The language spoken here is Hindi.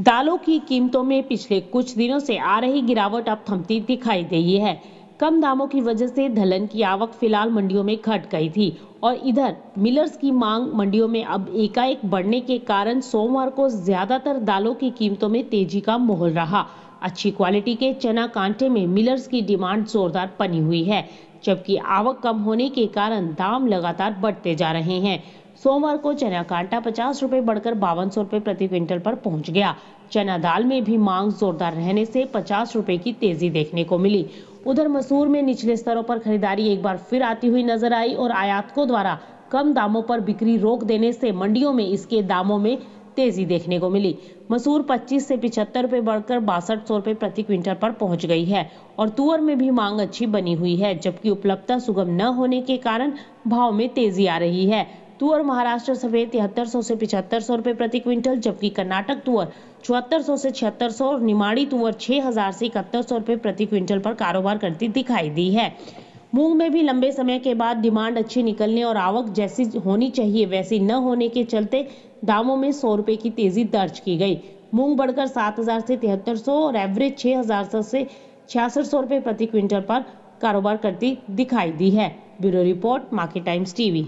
दालों की कीमतों में पिछले कुछ दिनों से आ रही गिरावट अब थमती दिखाई दे रही है कम दामों की वजह से दलहन की आवक फिलहाल मंडियों में घट गई थी और इधर मिलर्स की मांग मंडियों में अब एकाएक बढ़ने के कारण सोमवार को ज्यादातर दालों की कीमतों में तेजी का माहौल रहा अच्छी क्वालिटी के चना कांटे में मिलर्स की डिमांड जोरदार बनी हुई है जबकि आवक कम होने के कारण दाम लगातार बढ़ते जा रहे हैं सोमवार को चना का आटा पचास रूपए बढ़कर बावन सौ रूपए प्रति क्विंटल पर पहुंच गया चना दाल में भी मांग जोरदार रहने से पचास रूपए की तेजी देखने को मिली उधर मसूर में निचले स्तरों पर खरीदारी एक बार फिर आती हुई नजर आई और आयातकों द्वारा कम दामों पर बिक्री रोक देने से मंडियों में इसके दामों में तेजी देखने को मिली मसूर 25 से पिछहत्तर रूपए बढ़कर बासठ सौ रुपए प्रति क्विंटल पर पहुंच गई है और तुअर में भी मांग अच्छी बनी हुई है जबकि उपलब्धता सुगम न होने के कारण भाव में तेजी आ रही है तुअर महाराष्ट्र समेत तिहत्तर सौ से पिछहत्तर सौ रुपये प्रति क्विंटल जबकि कर्नाटक तुअर चौहत्तर सौ से छिहत्तर सौ और निमाड़ी तुअर छः हज़ार से इकहत्तर सौ रुपये प्रति क्विंटल पर कारोबार करती दिखाई दी है मूंग में भी लंबे समय के बाद डिमांड अच्छी निकलने और आवक जैसी होनी चाहिए वैसी न होने के चलते दामों में सौ रुपये की तेजी दर्ज की गई मूंग बढ़कर सात हज़ार से तिहत्तर सौ और एवरेज छः हज़ार से छियासठ सौ रुपये प्रति क्विंटल पर कारोबार करती दिखाई दी है bureau report market times TV